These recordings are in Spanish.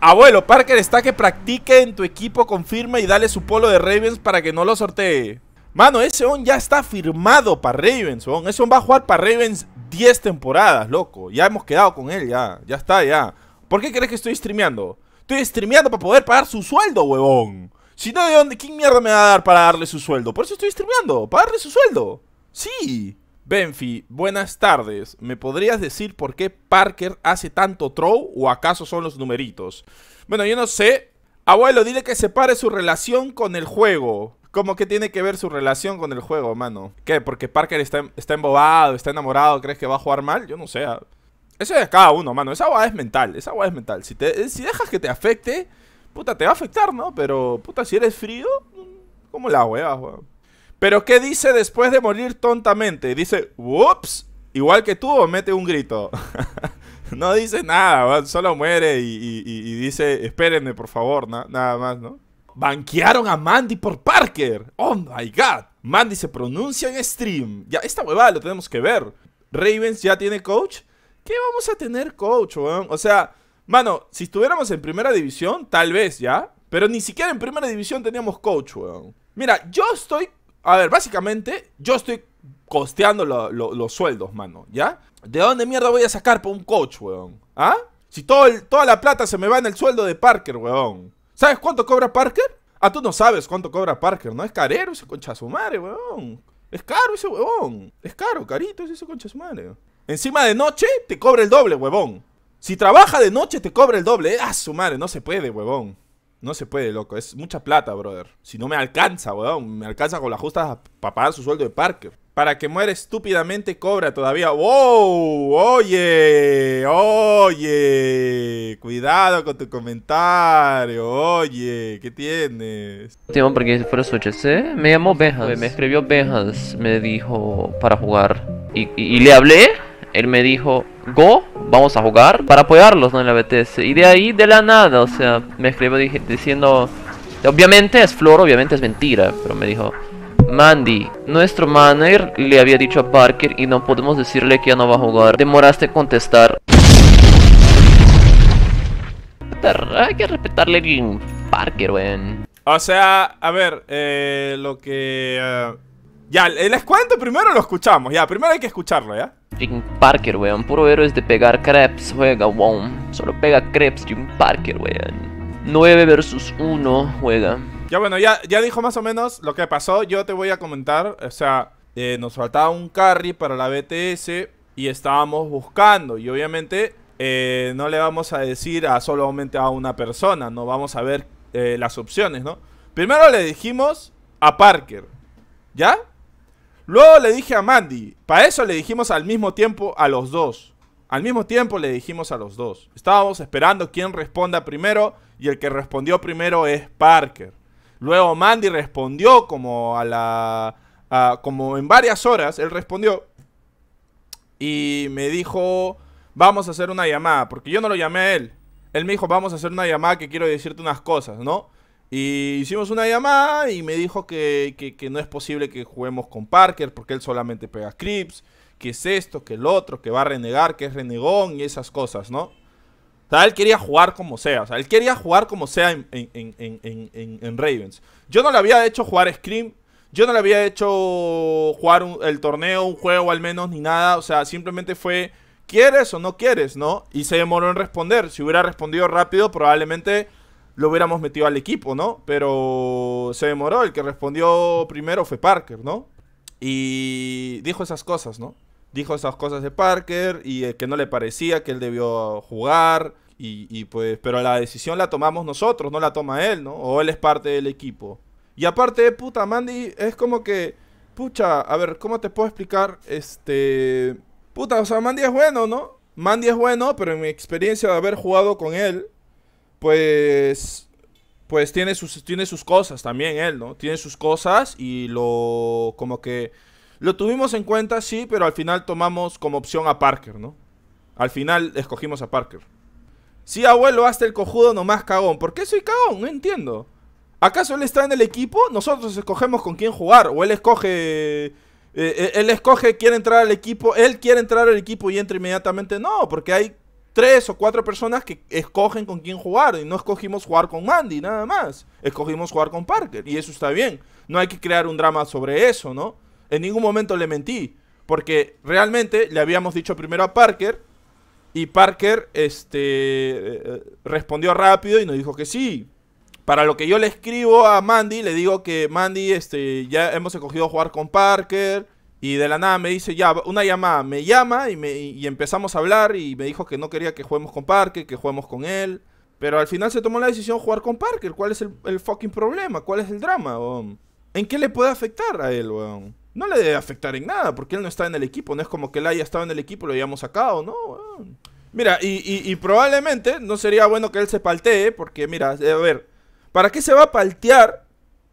Abuelo, Parker está que practique en tu equipo, confirma y dale su polo de Ravens para que no lo sortee. Mano, ese on ya está firmado para Ravens, on. Ese on va a jugar para Ravens 10 temporadas, loco. Ya hemos quedado con él, ya. Ya está, ya. ¿Por qué crees que estoy streameando? Estoy streameando para poder pagar su sueldo, huevón. Si no, ¿de dónde? ¿Quién mierda me va a dar para darle su sueldo? Por eso estoy streameando, para darle su sueldo. Sí. Benfi, buenas tardes. ¿Me podrías decir por qué Parker hace tanto throw o acaso son los numeritos? Bueno, yo no sé. Abuelo, dile que separe su relación con el juego. ¿Cómo que tiene que ver su relación con el juego, mano? ¿Qué? ¿Porque Parker está, embobado, está enamorado, crees que va a jugar mal? Yo no sé. Eso es de cada uno, mano. Esa agua es mental, esa agua es mental. Si, te, si dejas que te afecte, puta, te va a afectar, ¿no? Pero, puta, si eres frío, ¿cómo la hueva weón? Pero ¿qué dice después de morir tontamente? Dice, whoops, igual que tú, mete un grito. no dice nada, solo muere y, dice, espérenme por favor, nada más, ¿no? Banquearon a Mandy por Parker. Oh my god. Mandy se pronuncia en stream. Ya, esta huevada lo tenemos que ver. Ravens ya tiene coach. ¿Qué vamos a tener coach, weón? O sea, mano, si estuviéramos en primera división, tal vez ya. Pero ni siquiera en primera división teníamos coach, weón. Mira, yo estoy a ver, básicamente, yo estoy costeando los sueldos, mano, ¿ya? ¿De dónde mierda voy a sacar para un coach, weón? ¿Ah? Si todo toda la plata se me va en el sueldo de Parker, weón. ¿Sabes cuánto cobra Parker? Ah, tú no sabes cuánto cobra Parker, ¿no? Es carero ese concha su madre, weón. Es caro ese huevón. Es caro, carito ese concha su madre. Encima de noche, te cobra el doble, huevón. Si trabaja de noche, te cobra el doble. Ah, su madre, no se puede, huevón. No se puede, loco. Es mucha plata, brother. Si no me alcanza, weón. Me alcanza con las justas para pagar su sueldo de Parker. Para que muere estúpidamente cobra todavía. ¡Wow! ¡Oye! ¡Oye! Cuidado con tu comentario. Oye, ¿qué tienes? Tengo porque fuera su HC. Me llamó Bejas. Me escribió Bejas. Me dijo para jugar. y le hablé. Él me dijo, go vamos a jugar para apoyarlos en la BTS. Y de ahí, de la nada, o sea, me escribió diciendo... Obviamente es flor, obviamente es mentira, pero me dijo... Mandy, nuestro manager le había dicho a Parker y no podemos decirle que ya no va a jugar. Demoraste contestar. Hay que respetarle a Parker, weón. O sea, a ver, eh, lo que... Ah, ya, les cuento primero lo escuchamos, ya, primero hay que escucharlo, ¿ya? Jim Parker, weón, puro héroes de pegar creps, juega, weón. Solo pega creps Jim Parker, weón. 9 versus 1, juega. Ya bueno, ya, ya dijo más o menos lo que pasó, yo te voy a comentar, o sea, eh, nos faltaba un carry para la BTS y estábamos buscando, y obviamente eh, no le vamos a decir a solamente a una persona, no vamos a ver eh, las opciones, ¿no? Primero le dijimos a Parker, ¿ya? Luego le dije a Mandy. Para eso le dijimos al mismo tiempo a los dos. Al mismo tiempo le dijimos a los dos. Estábamos esperando quién responda primero y el que respondió primero es Parker. Luego Mandy respondió como a la... como en varias horas, él respondió y me dijo, vamos a hacer una llamada, porque yo no lo llamé a él. Él me dijo, vamos a hacer una llamada que quiero decirte unas cosas, ¿no? Y hicimos una llamada y me dijo que, no es posible que juguemos con Parker porque él solamente pega crips que es esto, que el otro, que va a renegar, que es renegón y esas cosas, ¿no? O sea, él quería jugar como sea, o sea, él quería jugar como sea en, Ravens. Yo no le había hecho jugar Scream, yo no le había hecho jugar el torneo, un juego al menos, ni nada, o sea, simplemente fue, ¿quieres o no quieres, no? Y se demoró en responder, si hubiera respondido rápido probablemente lo hubiéramos metido al equipo, ¿no? Pero se demoró, el que respondió primero fue Parker, ¿no? Y dijo esas cosas, ¿no? Dijo esas cosas de Parker y que no le parecía que él debió jugar. Y, y, pues, pero la decisión la tomamos nosotros, no la toma él, ¿no? O él es parte del equipo. Y aparte, puta, Mandy es como que, pucha, a ver, ¿cómo te puedo explicar? Este, puta, o sea, Mandy es bueno, ¿no? Mandy es bueno, pero en mi experiencia de haber jugado con él, pues pues tiene sus, tiene sus cosas también él, ¿no? Tiene sus cosas y lo como que lo tuvimos en cuenta, sí, pero al final tomamos como opción a Parker, ¿no? Al final escogimos a Parker. Sí, abuelo, hasta el cojudo nomás cagón. ¿Por qué soy cagón? No entiendo. ¿Acaso él está en el equipo? Nosotros escogemos con quién jugar. O él escoge. Eh, eh, él escoge, quiere entrar al equipo. Él quiere entrar al equipo y entra inmediatamente. No, porque hay tres o cuatro personas que escogen con quién jugar. Y no escogimos jugar con Mandy, nada más. Escogimos jugar con Parker. Y eso está bien. No hay que crear un drama sobre eso, ¿no? En ningún momento le mentí. Porque realmente le habíamos dicho primero a Parker. Y Parker este, eh, respondió rápido y nos dijo que sí. Para lo que yo le escribo a Mandy, le digo que Mandy, este, ya hemos escogido jugar con Parker. Y de la nada me dice, ya, una llamada, me llama y, me, y empezamos a hablar y me dijo que no quería que juguemos con Parker, que juguemos con él. Pero al final se tomó la decisión jugar con Parker. ¿Cuál es el, fucking problema? ¿Cuál es el drama, weón? ¿En qué le puede afectar a él, weón? No le debe afectar en nada, porque él no está en el equipo. No es como que él haya estado en el equipo y lo hayamos sacado, ¿no? Mira, y, y, y, probablemente no sería bueno que él se paltee, porque mira, a ver, ¿para qué se va a paltear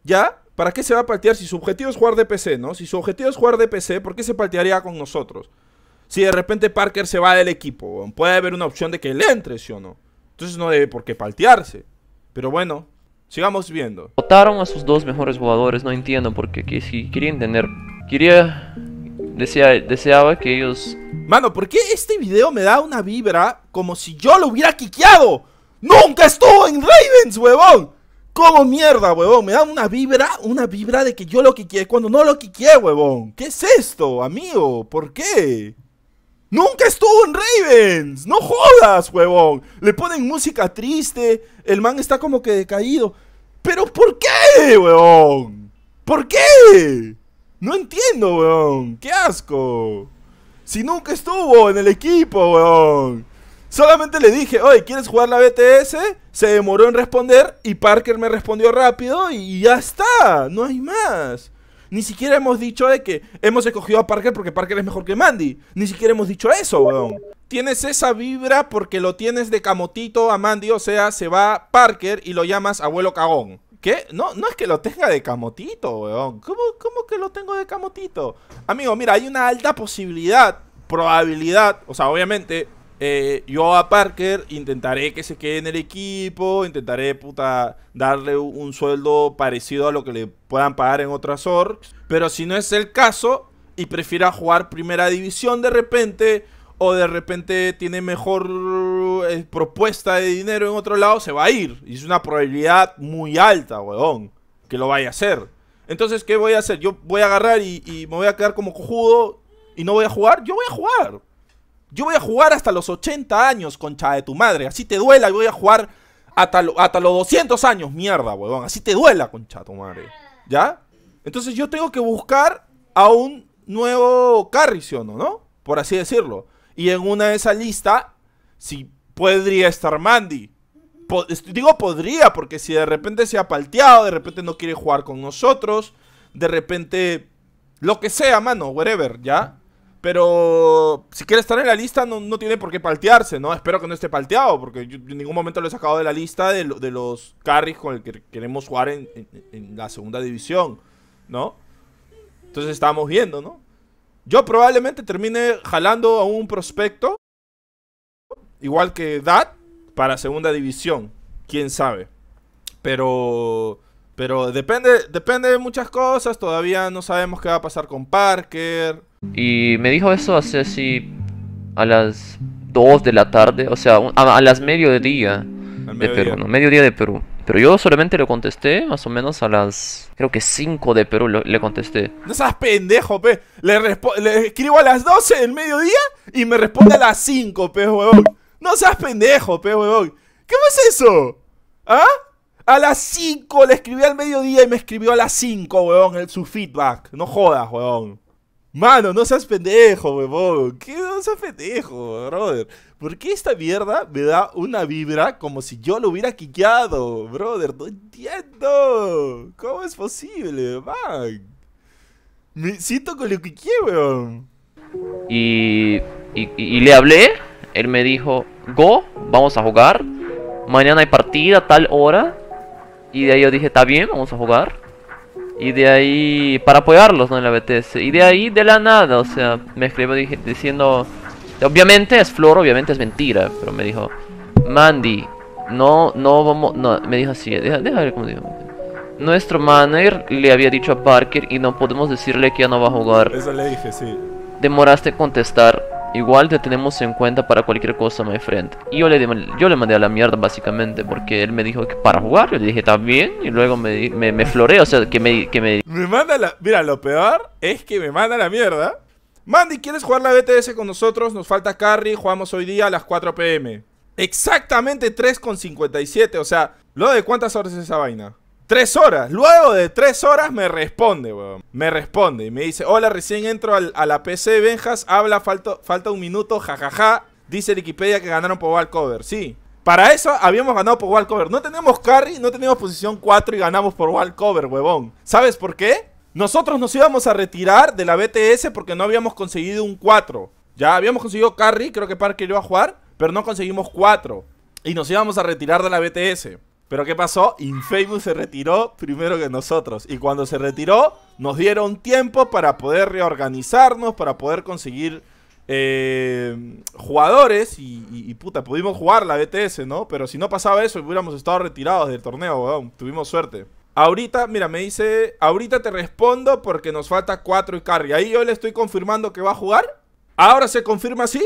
ya ¿Para qué se va a paltear si su objetivo es jugar de PC, no? Si su objetivo es jugar de PC, ¿por qué se paltearía con nosotros? Si de repente Parker se va del equipo, puede haber una opción de que él entre, ¿sí o no? Entonces no debe por qué paltearse. Pero bueno, sigamos viendo. Votaron a sus dos mejores jugadores, no entiendo por qué. Quería tener... Quería. deseaba que ellos. Mano, ¿por qué este video me da una vibra como si yo lo hubiera quiqueado? ¡Nunca estuvo en Ravens, huevón! ¿Cómo mierda, huevón? Me da una vibra, una vibra de que yo lo que quiero, cuando no lo que quiero, huevón. ¿Qué es esto, amigo? ¿Por qué? Nunca estuvo en Ravens. No jodas, huevón. Le ponen música triste. El man está como que decaído. Pero ¿por qué, huevón? ¿Por qué? No entiendo, huevón. Qué asco. Si nunca estuvo en el equipo, huevón. Solamente le dije, oye, ¿quieres jugar la BTS? se demoró en responder y Parker me respondió rápido y ya está, no hay más. Ni siquiera hemos dicho de que hemos escogido a Parker porque Parker es mejor que Mandy. Ni siquiera hemos dicho eso, weón. Tienes esa vibra porque lo tienes de camotito a Mandy, o sea, se va Parker y lo llamas abuelo cagón. ¿Qué? No, no es que lo tenga de camotito, weón. ¿Cómo, ¿Cómo que lo tengo de camotito? Amigo, mira, hay una alta posibilidad, probabilidad, o sea, obviamente eh, yo a Parker intentaré que se quede en el equipo, intentaré darle un sueldo parecido a lo que le puedan pagar en otras orgs. Pero si no es el caso y prefiera jugar primera división de repente, o de repente tiene mejor eh, propuesta de dinero en otro lado, se va a ir. Y es una probabilidad muy alta, weón, que lo vaya a hacer. Entonces, ¿qué voy a hacer? Yo voy a agarrar y, y me voy a quedar como cojudo y no voy a jugar. Yo voy a jugar. Yo voy a jugar hasta los 80 años, concha de tu madre. Así te duela, yo voy a jugar hasta, los 200 años, mierda, huevón. Así te duela, concha de tu madre. ¿Ya? Entonces yo tengo que buscar a un nuevo carry, o no? ¿no? Por así decirlo. Y en una de esas listas, si podría estar Mandy. digo podría, porque si de repente se ha palteado, de repente no quiere jugar con nosotros, de repente... Lo que sea, mano, whatever, ¿ya? Pero si quiere estar en la lista, no, tiene por qué paltearse, ¿no? Espero que no esté palteado, porque yo en ningún momento lo he sacado de la lista de, los carries con el que queremos jugar en, la segunda división, ¿no? Entonces estamos viendo, ¿no? Yo probablemente termine jalando a un prospecto, igual que Dat, para segunda división. Quién sabe. Pero. Pero depende, depende de muchas cosas. Todavía no sabemos qué va a pasar con Parker. Y me dijo eso hace así a las 2 de la tarde, o sea, a, las mediodía de Perú, ¿no? Mediodía de Perú. Pero yo solamente le contesté más o menos a las, creo que 5 de Perú le contesté. No seas pendejo, pe. Le, le, escribo a las 12 del mediodía y me responde a las 5, pe, huevón. No seas pendejo, pe, huevón. ¿Qué es eso? ¿Ah? A las 5 le escribí al mediodía y me escribió a las 5, weón, su feedback. No jodas, huevón. Mano, no seas pendejo, weón, ¿Qué no seas pendejo, brother? ¿Por qué esta mierda me da una vibra como si yo lo hubiera quiqueado, brother? No entiendo. ¿Cómo es posible, man? Me siento con lo que weón. Y, y, y le hablé. Él me dijo, Go, vamos a jugar. Mañana hay partida, tal hora. Y de ahí yo dije, está bien, vamos a jugar. Y de ahí, para apoyarlos ¿no? en la BTS. Y de ahí, de la nada, o sea, me escribió diciendo, obviamente es flor, obviamente es mentira, pero me dijo, Mandy, no, no vamos, no, me dijo así, deja, deja ver cómo digo. Nuestro manager le había dicho a Parker y no podemos decirle que ya no va a jugar. Eso le dije, sí. Demoraste contestar Igual te tenemos en cuenta para cualquier cosa, más friend. Y yo le, yo le mandé a la mierda, básicamente, porque él me dijo que para jugar. Yo le dije, ¿está bien? Y luego me, me, o sea, que me, que me... manda la... Mira, lo peor es que me manda la mierda. Mandy, ¿quieres jugar la BTS con nosotros? Nos falta carry, jugamos hoy día a las 4 pm. Exactamente 3,57, o sea, ¿lo de cuántas horas es esa vaina? Tres horas. Luego de tres horas me responde, weón. Me responde y me dice, hola, recién entro a la PC Benjas, habla, falta, falta un minuto, jajaja. Dice Wikipedia que ganaron por Cover Sí. Para eso habíamos ganado por Cover No tenemos carry, no teníamos posición 4 y ganamos por Cover, huevón. ¿Sabes por qué? Nosotros nos íbamos a retirar de la BTS porque no habíamos conseguido un 4. Ya habíamos conseguido carry, creo que Parker iba a jugar, pero no conseguimos 4. Y nos íbamos a retirar de la BTS. Pero ¿qué pasó? Infamous se retiró primero que nosotros. Y cuando se retiró, nos dieron tiempo para poder reorganizarnos, para poder conseguir eh, jugadores. Y, puta, pudimos jugar la BTS, ¿no? Pero si no pasaba eso, hubiéramos estado retirados del torneo, weón. Tuvimos suerte. Ahorita, mira, me dice, ahorita te respondo porque nos falta 4 y carry. Ahí yo le estoy confirmando que va a jugar. Ahora se confirma así.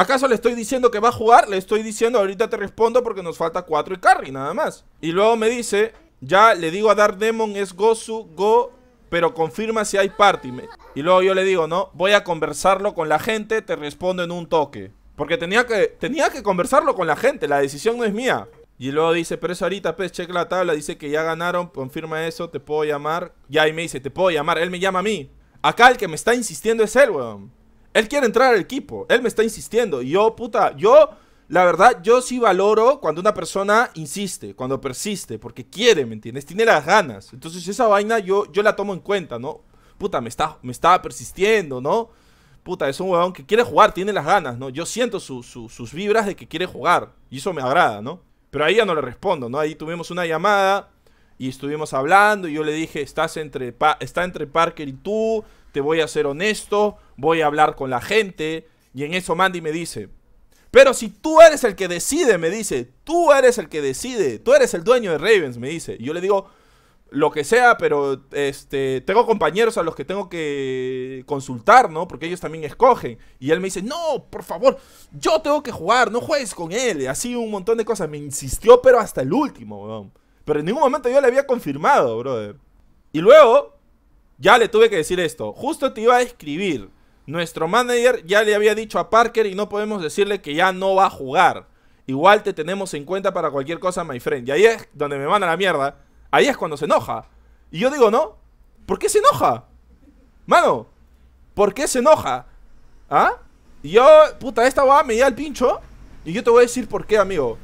¿Acaso le estoy diciendo que va a jugar? Le estoy diciendo, ahorita te respondo porque nos falta 4 y carry, nada más. Y luego me dice, ya le digo a dar Demon es Gosu, Go, pero confirma si hay party. Y luego yo le digo, no, voy a conversarlo con la gente, te respondo en un toque. Porque tenía que, tenía que conversarlo con la gente, la decisión no es mía. Y luego dice, pero eso ahorita, pues, checa la tabla, dice que ya ganaron, confirma eso, te puedo llamar. Y ahí me dice, te puedo llamar, él me llama a mí. Acá el que me está insistiendo es él, weón. Él quiere entrar al equipo, él me está insistiendo. Y yo, puta, yo, la verdad, yo sí valoro cuando una persona insiste, cuando persiste, porque quiere, ¿me entiendes? Tiene las ganas. Entonces esa vaina yo, yo la tomo en cuenta, ¿no? Puta, me está, me persistiendo, ¿no? Puta, es un huevón que quiere jugar, tiene las ganas, ¿no? Yo siento sus vibras de que quiere jugar, y eso me agrada, ¿no? Pero ahí ya no le respondo, ¿no? Ahí tuvimos una llamada, y estuvimos hablando y yo le dije, estás entre, está entre Parker y tú, te voy a ser honesto, voy a hablar con la gente. Y en eso Mandy me dice, pero si tú eres el que decide, me dice, tú eres el que decide, tú eres el dueño de Ravens, me dice. Y yo le digo, lo que sea, pero este, tengo compañeros a los que tengo que consultar, ¿no? Porque ellos también escogen. Y él me dice, no, por favor, yo tengo que jugar, no juegues con él. Así un montón de cosas. Me insistió, pero hasta el último, weón. Pero en ningún momento yo le había confirmado, brother. Y luego, ya le tuve que decir esto. Justo te iba a escribir. Nuestro manager ya le había dicho a Parker y no podemos decirle que ya no va a jugar. Igual te tenemos en cuenta para cualquier cosa, my friend. Y ahí es donde me manda la mierda. Ahí es cuando se enoja. Y yo digo, ¿no? ¿Por qué se enoja? Mano, ¿por qué se enoja? ¿Ah? Y yo, puta, esta va a medir al pincho. Y yo te voy a decir por qué, amigo.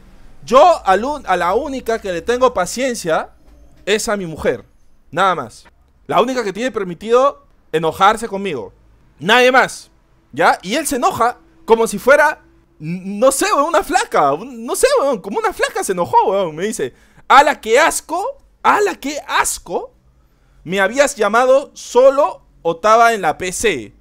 Yo a la única que le tengo paciencia es a mi mujer. Nada más. La única que tiene permitido enojarse conmigo. Nadie más. ¿Ya? Y él se enoja como si fuera, no sé, weón, una flaca. No sé, weón, como una flaca se enojó, weón. Me dice, la que asco, ¡a la que asco. Me habías llamado solo O estaba en la PC.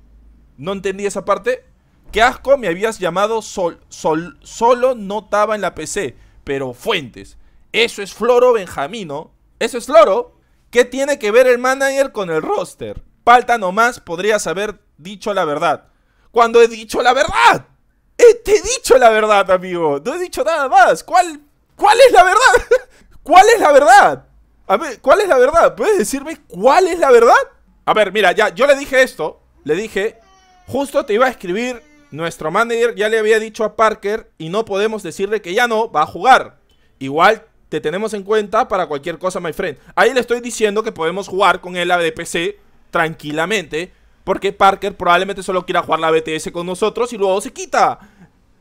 No entendí esa parte. Qué asco, me habías llamado sol, sol, solo no estaba en la PC, pero fuentes. Eso es Floro Benjamino. Eso es Floro. ¿Qué tiene que ver el manager con el roster? Falta nomás podrías haber dicho la verdad. Cuando he dicho la verdad. te he dicho la verdad, amigo. No he dicho nada más. ¿Cuál, cuál es la verdad? ¿Cuál es la verdad? A ver, ¿cuál es la verdad? ¿Puedes decirme cuál es la verdad? A ver, mira, ya, yo le dije esto. Le dije, justo te iba a escribir nuestro manager, ya le había dicho a Parker y no podemos decirle que ya no, va a jugar. Igual te tenemos en cuenta para cualquier cosa, my friend. Ahí le estoy diciendo que podemos jugar con el a tranquilamente. Porque Parker probablemente solo quiera jugar la BTS con nosotros y luego se quita.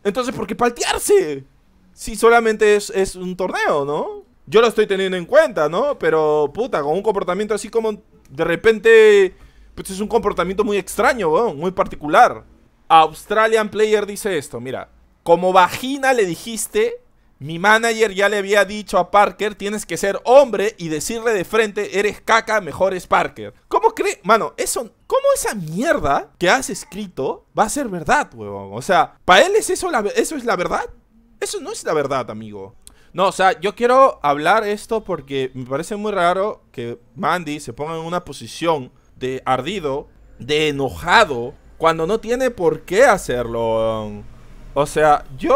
Entonces, ¿por qué paltearse? Si solamente es, un torneo, ¿no? Yo lo estoy teniendo en cuenta, ¿no? Pero, puta, con un comportamiento así como de repente... Pues es un comportamiento muy extraño, ¿no? muy particular. Australian Player dice esto, mira. Como vagina le dijiste mi manager ya le había dicho a Parker, tienes que ser hombre y decirle de frente, eres caca, mejor es Parker. ¿Cómo cree? Mano, eso... ¿Cómo esa mierda que has escrito va a ser verdad, huevón? O sea, ¿para él es eso, eso es la verdad? Eso no es la verdad, amigo. No, o sea, yo quiero hablar esto porque me parece muy raro que Mandy se ponga en una posición de ardido, de enojado, cuando no tiene por qué hacerlo. O sea, yo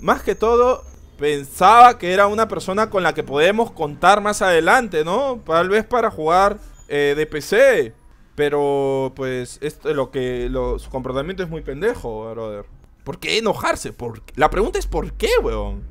más que todo pensaba que era una persona con la que podemos contar más adelante, ¿no? Tal vez para jugar eh, de PC. Pero pues esto, lo que su comportamiento es muy pendejo, brother. ¿Por qué enojarse? La pregunta es ¿por qué, weón?